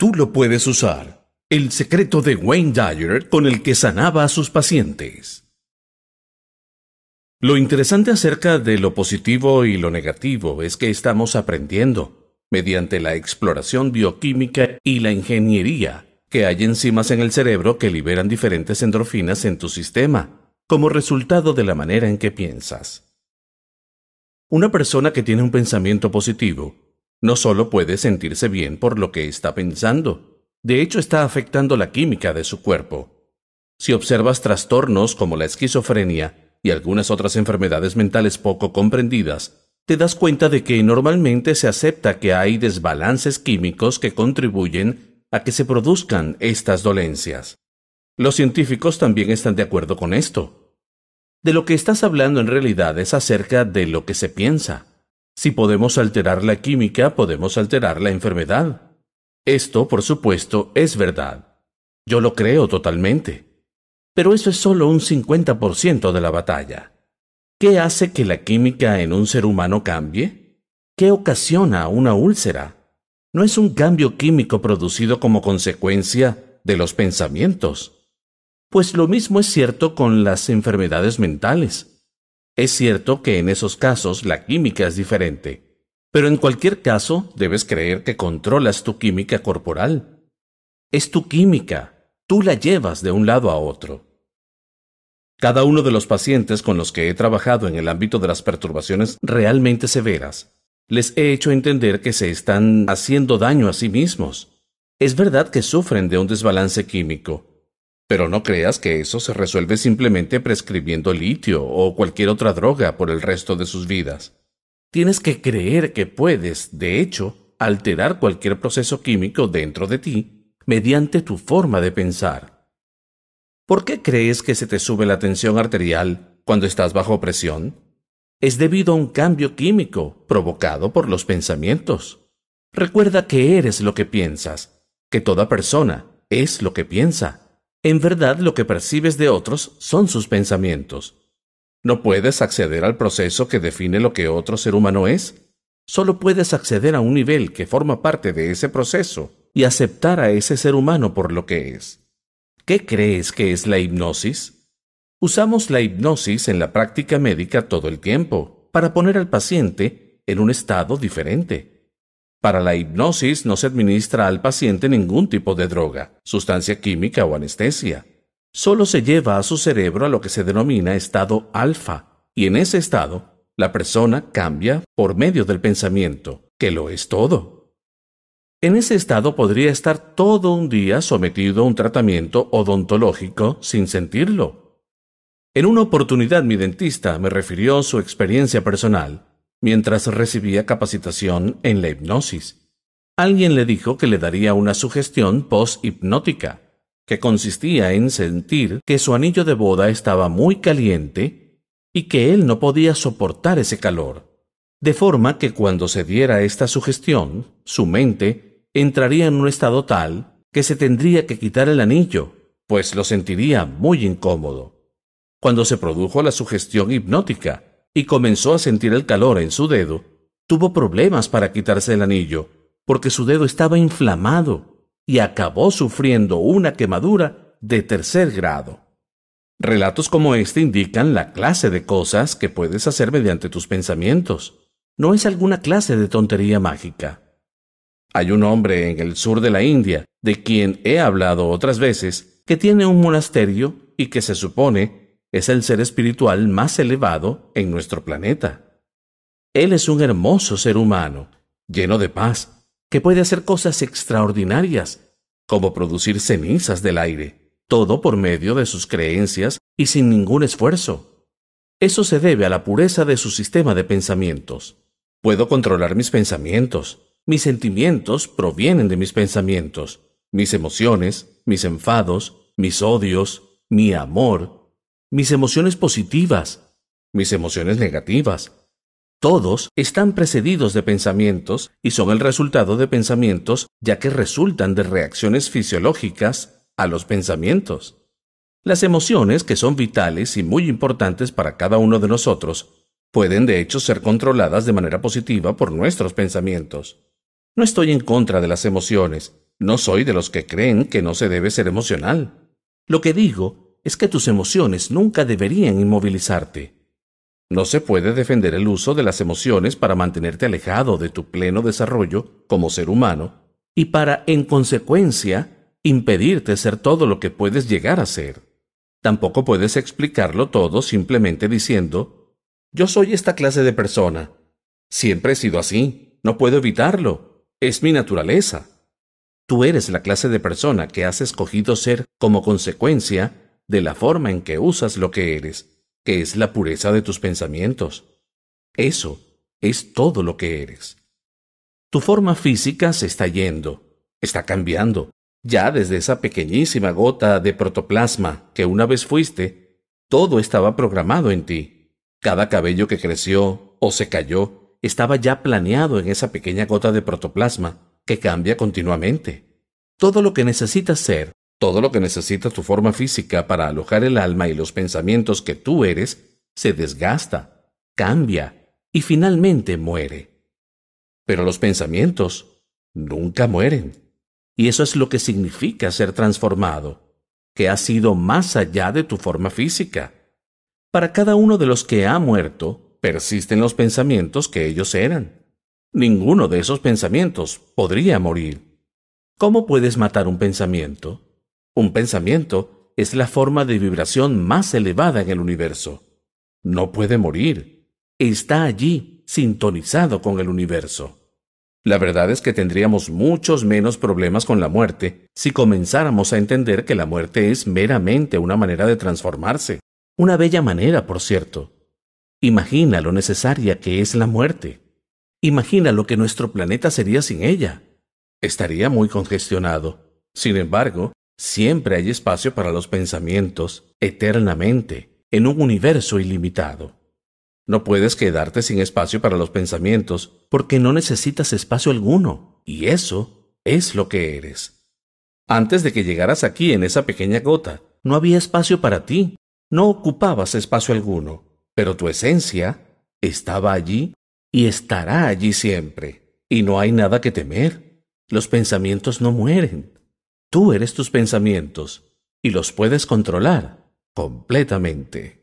Tú lo puedes usar. El secreto de Wayne Dyer con el que sanaba a sus pacientes. Lo interesante acerca de lo positivo y lo negativo es que estamos aprendiendo, mediante la exploración bioquímica y la ingeniería, que hay enzimas en el cerebro que liberan diferentes endorfinas en tu sistema, como resultado de la manera en que piensas. Una persona que tiene un pensamiento positivo no solo puede sentirse bien por lo que está pensando, de hecho está afectando la química de su cuerpo. Si observas trastornos como la esquizofrenia y algunas otras enfermedades mentales poco comprendidas, te das cuenta de que normalmente se acepta que hay desbalances químicos que contribuyen a que se produzcan estas dolencias. Los científicos también están de acuerdo con esto. De lo que estás hablando en realidad es acerca de lo que se piensa. Si podemos alterar la química, podemos alterar la enfermedad. Esto, por supuesto, es verdad. Yo lo creo totalmente. Pero eso es solo un 50% de la batalla. ¿Qué hace que la química en un ser humano cambie? ¿Qué ocasiona una úlcera? No es un cambio químico producido como consecuencia de los pensamientos. Pues lo mismo es cierto con las enfermedades mentales. Es cierto que en esos casos la química es diferente, pero en cualquier caso debes creer que controlas tu química corporal. Es tu química, tú la llevas de un lado a otro. Cada uno de los pacientes con los que he trabajado en el ámbito de las perturbaciones realmente severas, les he hecho entender que se están haciendo daño a sí mismos. Es verdad que sufren de un desbalance químico, pero no creas que eso se resuelve simplemente prescribiendo litio o cualquier otra droga por el resto de sus vidas. Tienes que creer que puedes, de hecho, alterar cualquier proceso químico dentro de ti mediante tu forma de pensar. ¿Por qué crees que se te sube la tensión arterial cuando estás bajo presión? Es debido a un cambio químico provocado por los pensamientos. Recuerda que eres lo que piensas, que toda persona es lo que piensa en verdad lo que percibes de otros son sus pensamientos. No puedes acceder al proceso que define lo que otro ser humano es. Solo puedes acceder a un nivel que forma parte de ese proceso y aceptar a ese ser humano por lo que es. ¿Qué crees que es la hipnosis? Usamos la hipnosis en la práctica médica todo el tiempo para poner al paciente en un estado diferente. Para la hipnosis no se administra al paciente ningún tipo de droga, sustancia química o anestesia. Solo se lleva a su cerebro a lo que se denomina estado alfa, y en ese estado, la persona cambia por medio del pensamiento, que lo es todo. En ese estado podría estar todo un día sometido a un tratamiento odontológico sin sentirlo. En una oportunidad mi dentista me refirió su experiencia personal mientras recibía capacitación en la hipnosis. Alguien le dijo que le daría una sugestión post-hipnótica, que consistía en sentir que su anillo de boda estaba muy caliente y que él no podía soportar ese calor, de forma que cuando se diera esta sugestión, su mente entraría en un estado tal que se tendría que quitar el anillo, pues lo sentiría muy incómodo. Cuando se produjo la sugestión hipnótica, y comenzó a sentir el calor en su dedo, tuvo problemas para quitarse el anillo, porque su dedo estaba inflamado y acabó sufriendo una quemadura de tercer grado. Relatos como este indican la clase de cosas que puedes hacer mediante tus pensamientos. No es alguna clase de tontería mágica. Hay un hombre en el sur de la India, de quien he hablado otras veces, que tiene un monasterio y que se supone es el ser espiritual más elevado en nuestro planeta. Él es un hermoso ser humano, lleno de paz, que puede hacer cosas extraordinarias, como producir cenizas del aire, todo por medio de sus creencias y sin ningún esfuerzo. Eso se debe a la pureza de su sistema de pensamientos. Puedo controlar mis pensamientos. Mis sentimientos provienen de mis pensamientos. Mis emociones, mis enfados, mis odios, mi amor, mis emociones positivas, mis emociones negativas. Todos están precedidos de pensamientos y son el resultado de pensamientos ya que resultan de reacciones fisiológicas a los pensamientos. Las emociones, que son vitales y muy importantes para cada uno de nosotros, pueden de hecho ser controladas de manera positiva por nuestros pensamientos. No estoy en contra de las emociones, no soy de los que creen que no se debe ser emocional. Lo que digo es que tus emociones nunca deberían inmovilizarte. No se puede defender el uso de las emociones para mantenerte alejado de tu pleno desarrollo como ser humano y para, en consecuencia, impedirte ser todo lo que puedes llegar a ser. Tampoco puedes explicarlo todo simplemente diciendo, yo soy esta clase de persona. Siempre he sido así, no puedo evitarlo, es mi naturaleza. Tú eres la clase de persona que has escogido ser como consecuencia de la forma en que usas lo que eres, que es la pureza de tus pensamientos. Eso es todo lo que eres. Tu forma física se está yendo, está cambiando, ya desde esa pequeñísima gota de protoplasma que una vez fuiste, todo estaba programado en ti. Cada cabello que creció o se cayó estaba ya planeado en esa pequeña gota de protoplasma que cambia continuamente. Todo lo que necesitas ser todo lo que necesita tu forma física para alojar el alma y los pensamientos que tú eres se desgasta, cambia y finalmente muere. Pero los pensamientos nunca mueren. Y eso es lo que significa ser transformado, que has ido más allá de tu forma física. Para cada uno de los que ha muerto, persisten los pensamientos que ellos eran. Ninguno de esos pensamientos podría morir. ¿Cómo puedes matar un pensamiento? Un pensamiento es la forma de vibración más elevada en el universo. No puede morir. Está allí, sintonizado con el universo. La verdad es que tendríamos muchos menos problemas con la muerte si comenzáramos a entender que la muerte es meramente una manera de transformarse. Una bella manera, por cierto. Imagina lo necesaria que es la muerte. Imagina lo que nuestro planeta sería sin ella. Estaría muy congestionado. Sin embargo, Siempre hay espacio para los pensamientos, eternamente, en un universo ilimitado. No puedes quedarte sin espacio para los pensamientos porque no necesitas espacio alguno, y eso es lo que eres. Antes de que llegaras aquí en esa pequeña gota, no había espacio para ti, no ocupabas espacio alguno, pero tu esencia estaba allí y estará allí siempre, y no hay nada que temer. Los pensamientos no mueren, Tú eres tus pensamientos y los puedes controlar completamente.